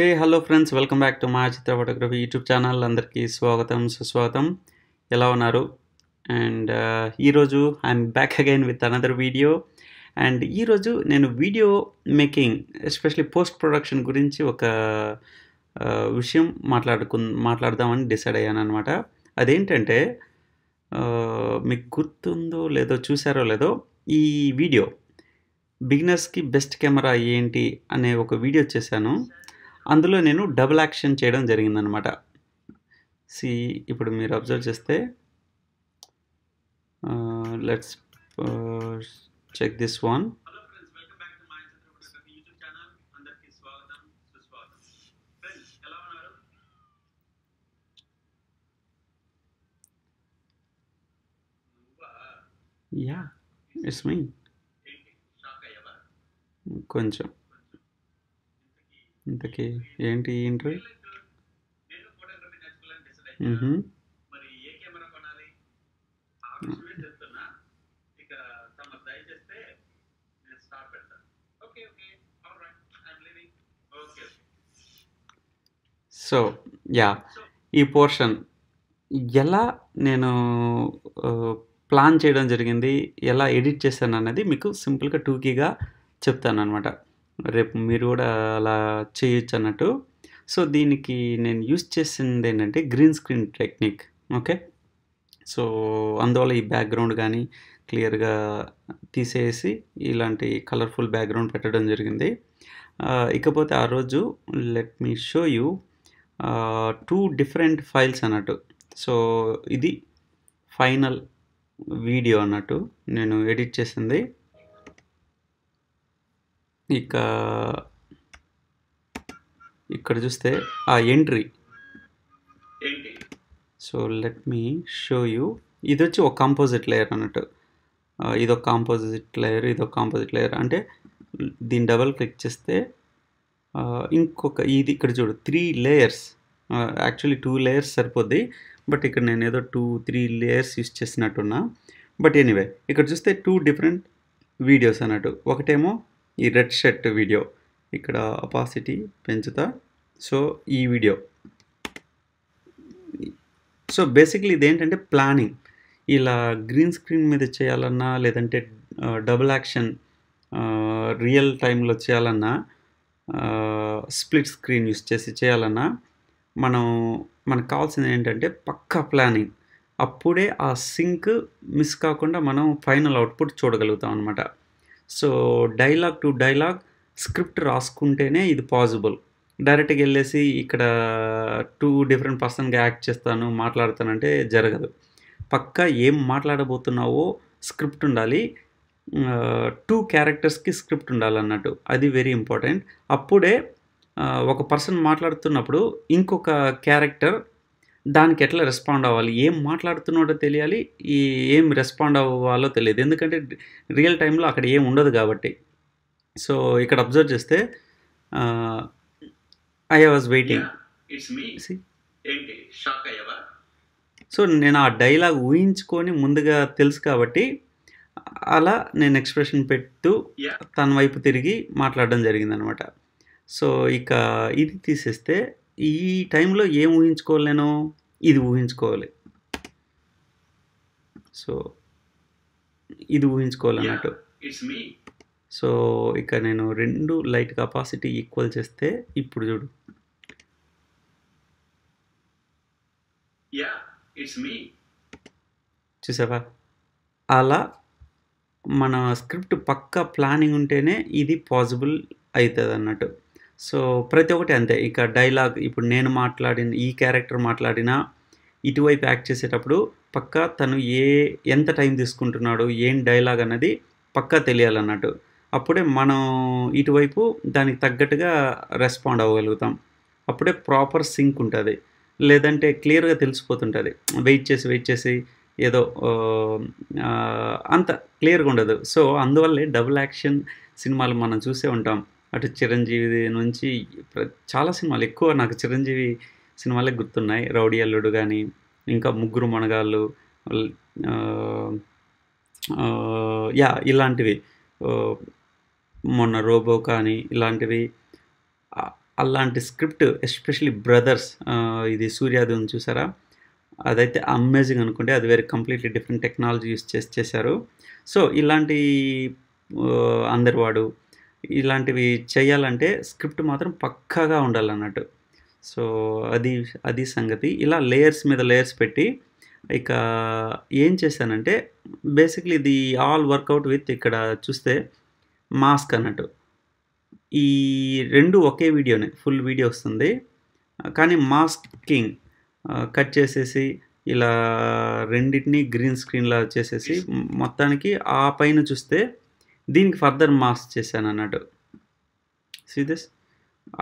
hey hello friends welcome back to మా Chitra photography YouTube channel అందరికీ స్వాగతం సుస్వాగతం ఎలా ఉన్నారు అండ్ ఈరోజు I'm back again with another video and ఈరోజు నేను video making especially post production గురించి ఒక విషయం మాట్లాడుకు మాట్లాడదామని డిసైడ్ అయ్యాను అనమాట అదేంటంటే మీకు గుర్తుందో లేదో చూసారో లేదో ఈ వీడియో బిగినర్స్కి బెస్ట్ కెమెరా ఏంటి అనే ఒక వీడియో చేశాను అందులో నేను డబుల్ యాక్షన్ చేయడం జరిగిందనమాట సి ఇప్పుడు మీరు అబ్జర్వ్ చేస్తే let's check this one yeah it's me కొంచెం ఇంతకీ ఏంటి ఈ ఇంటర్వ్యూ సో యా ఈ పోర్షన్ ఎలా నేను ప్లాన్ చేయడం జరిగింది ఎలా ఎడిట్ చేశాను అనేది మీకు సింపుల్గా టూకీగా చెప్తాను అనమాట రేపు మీరు కూడా అలా చేయొచ్చు అన్నట్టు సో దీనికి నేను యూస్ చేసింది ఏంటంటే green screen technique okay so అందువల్ల ఈ బ్యాక్గ్రౌండ్ కానీ క్లియర్గా తీసేసి ఇలాంటి కలర్ఫుల్ బ్యాక్గ్రౌండ్ పెట్టడం జరిగింది ఇకపోతే ఆ రోజు let me show you two different files అన్నట్టు సో ఇది ఫైనల్ వీడియో అన్నట్టు నేను ఎడిట్ చేసింది ఇక ఇక్కడ చూస్తే ఆ entry so let me show you ఇది వచ్చి ఒక కాంపోజిట్ లేయర్ అన్నట్టు ఇదొక కాంపోజిట్ లేయర్ ఇదొక కాంపోజిట్ లేయర్ అంటే దీన్ని డబల్ క్లిక్ చేస్తే ఇంకొక ఇది ఇక్కడ చూడు three layers actually two layers సరిపోద్ది బట్ ఇక్కడ నేను ఏదో టూ త్రీ లేయర్స్ యూస్ చేసినట్టున్నా బట్ ఎనీవే ఇక్కడ చూస్తే టూ డిఫరెంట్ వీడియోస్ అన్నట్టు ఒకటేమో ఈ రెడ్ షర్ట్ వీడియో ఇక్కడ అపాసిటీ పెంచుతా సో ఈ వీడియో సో బేసిక్లీ ఇదేంటంటే ప్లానింగ్ ఇలా గ్రీన్ స్క్రీన్ మీద చేయాలన్నా లేదంటే డబుల్ యాక్షన్ రియల్ టైంలో చేయాలన్నా స్ప్లిట్ స్క్రీన్ యూస్ చేసి చేయాలన్నా మనం మనకు కావాల్సింది ఏంటంటే పక్కా ప్లానింగ్ అప్పుడే ఆ సింక్ మిస్ కాకుండా మనం ఫైనల్ అవుట్పుట్ చూడగలుగుతాం అనమాట so dialogue to dialogue script రాసుకుంటేనే ఇది పాసిబుల్ డైరెక్ట్గా వెళ్ళేసి ఇక్కడ టూ డిఫరెంట్ పర్సన్గా యాక్ట్ చేస్తాను మాట్లాడతానంటే జరగదు పక్క ఏం మాట్లాడబోతున్నావో స్క్రిప్ట్ ఉండాలి టూ క్యారెక్టర్స్కి స్క్రిప్ట్ ఉండాలన్నట్టు అది వెరీ ఇంపార్టెంట్ అప్పుడే ఒక పర్సన్ మాట్లాడుతున్నప్పుడు ఇంకొక క్యారెక్టర్ దానికి ఎట్లా రెస్పాండ్ అవ్వాలి ఏం మాట్లాడుతున్నాడో తెలియాలి ఈ ఏం రెస్పాండ్ అవ్వాలో తెలియదు ఎందుకంటే రియల్ టైంలో అక్కడ ఏం ఉండదు కాబట్టి సో ఇక్కడ అబ్జర్వ్ చేస్తే ఐ వాజ్ వెయిటింగ్ సో నేను ఆ డైలాగ్ ఊహించుకొని ముందుగా తెలుసు కాబట్టి అలా నేను ఎక్స్ప్రెషన్ పెట్టు తన వైపు తిరిగి మాట్లాడడం జరిగిందనమాట సో ఇక ఇది తీసేస్తే ఈ టైంలో ఏం ఊహించుకోవాలి నేను ఇది ఊహించుకోవాలి సో ఇది ఊహించుకోవాలి అన్నట్టు సో ఇక నేను రెండు లైట్ కెపాసిటీ ఈక్వల్ చేస్తే ఇప్పుడు చూడు చూసావా అలా మన స్క్రిప్ట్ పక్క ప్లానింగ్ ఉంటేనే ఇది పాసిబుల్ అవుతుంది అన్నట్టు సో ప్రతి ఒక్కటి అంతే ఇక డైలాగ్ ఇప్పుడు నేను మాట్లాడిన ఈ క్యారెక్టర్ మాట్లాడినా ఇటువైపు యాక్ట్ చేసేటప్పుడు పక్క తను ఏ ఎంత టైం తీసుకుంటున్నాడు ఏం డైలాగ్ అన్నది పక్కా తెలియాలన్నట్టు అప్పుడే మనం ఇటువైపు దానికి తగ్గట్టుగా రెస్పాండ్ అవ్వగలుగుతాం అప్పుడే ప్రాపర్ సింక్ ఉంటుంది లేదంటే క్లియర్గా తెలిసిపోతుంటుంది వెయిట్ చేసి వెయిట్ చేసి ఏదో అంత క్లియర్గా ఉండదు సో అందువల్లే డబుల్ యాక్షన్ సినిమాలు మనం చూసే ఉంటాం అటు చిరంజీవి నుంచి చాలా సినిమాలు ఎక్కువ నాకు చిరంజీవి సినిమాలే గుర్తున్నాయి రౌడీ అల్లుడు కానీ ఇంకా ముగ్గురు మనగాళ్ళు యా ఇలాంటివి మొన్న రోబో కానీ ఇలాంటివి అలాంటి స్క్రిప్ట్ ఎస్పెషలీ బ్రదర్స్ ఇది సూర్యాది ఉంది చూసారా అదైతే అమేజింగ్ అనుకుంటే అది వేరే కంప్లీట్లీ డిఫరెంట్ టెక్నాలజీ యూస్ చేసి చేశారు సో ఇలాంటి అందరి వాడు ఇలాంటివి చేయాలంటే స్క్రిప్ట్ మాత్రం పక్కాగా ఉండాలన్నట్టు సో అది అది సంగతి ఇలా లేయర్స్ మీద లేయర్స్ పెట్టి ఇక ఏం చేశానంటే బేసిక్లీ ఇది ఆల్ వర్కౌట్ విత్ ఇక్కడ చూస్తే మాస్క్ అన్నట్టు ఈ రెండు ఒకే వీడియోనే ఫుల్ వీడియో వస్తుంది కానీ మాస్కింగ్ కట్ చేసేసి ఇలా రెండింటినీ గ్రీన్ స్క్రీన్లా చేసేసి మొత్తానికి ఆ పైన చూస్తే దీనికి ఫర్దర్ మాస్క్ చేశాను అన్నట్టు సీ దిస్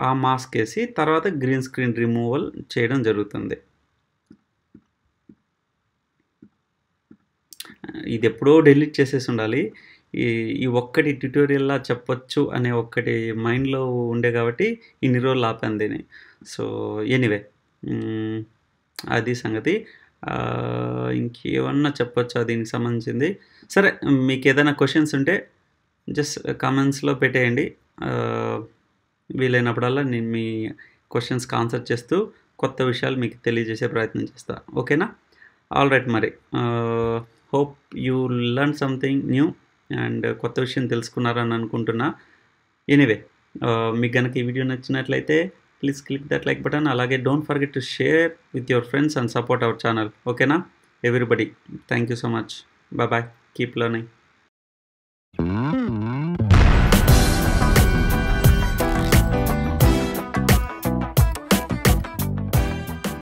ఆ మాస్క్ వేసి తర్వాత గ్రీన్ స్క్రీన్ రిమూవల్ చేయడం జరుగుతుంది ఇది ఎప్పుడో డెలీట్ చేసేసి ఉండాలి ఈ ఈ ఒక్కటి ట్యూటోరియల్లా చెప్పొచ్చు అనే ఒక్కటి మైండ్లో ఉండే కాబట్టి ఇన్ని రోజులు ఆపాను దీన్ని సో ఎనీవే అది సంగతి ఇంకేమన్నా చెప్పొచ్చు దీనికి సంబంధించింది సరే మీకు ఏదైనా క్వశ్చన్స్ ఉంటే జస్ట్ కామెంట్స్లో పెట్టేయండి వీలైనప్పుడల్లా నేను మీ క్వశ్చన్స్కి ఆన్సర్ చేస్తూ కొత్త విషయాలు మీకు తెలియజేసే ప్రయత్నం చేస్తా ఓకేనా ఆల్ రైట్ మరి hope you learn something new and కొత్త విషయం తెలుసుకున్నారని అనుకుంటున్నా ఎనీవే మీకు కనుక ఈ వీడియో నచ్చినట్లయితే please click that like button అలాగే don't forget to share with your friends and support our channel ఓకేనా everybody thank you so much bye bye keep learning